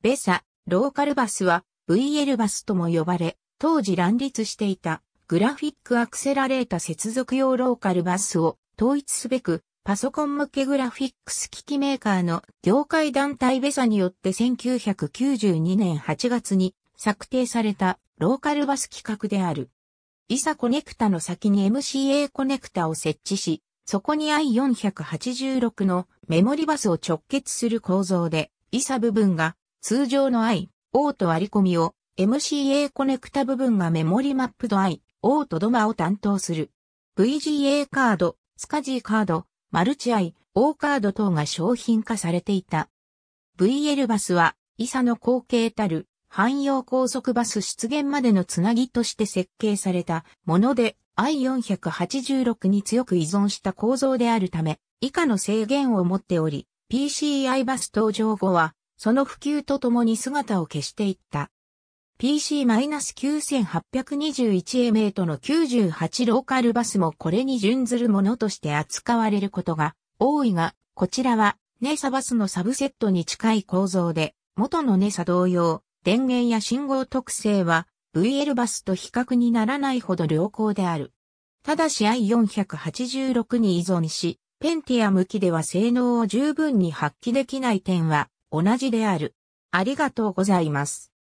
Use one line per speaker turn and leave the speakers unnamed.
ベサ、ローカルバスは VL バスとも呼ばれ、当時乱立していたグラフィックアクセラレータ接続用ローカルバスを統一すべく、パソコン向けグラフィックス機器メーカーの業界団体ベサによって1992年8月に策定されたローカルバス企画である。イサコネクタの先に MCA コネクタを設置し、そこに i486 のメモリバスを直結する構造で、イサ部分が通常の i、O と割り込みを MCA コネクタ部分がメモリマップド i、O とドマを担当する。VGA カード、スカジーカード、マルチ i、O カード等が商品化されていた。VL バスは、イサの後継たる、汎用高速バス出現までのつなぎとして設計されたもので I486 に強く依存した構造であるため以下の制限を持っており PCI バス登場後はその普及とともに姿を消していった。PC-9821A との98ローカルバスもこれに準ずるものとして扱われることが多いが、こちらはネサバスのサブセットに近い構造で、元のネサ同様、電源や信号特性は VL バスと比較にならないほど良好である。ただし i486 に依存し、ペンティア向きでは性能を十分に発揮できない点は同じである。ありがとうございます。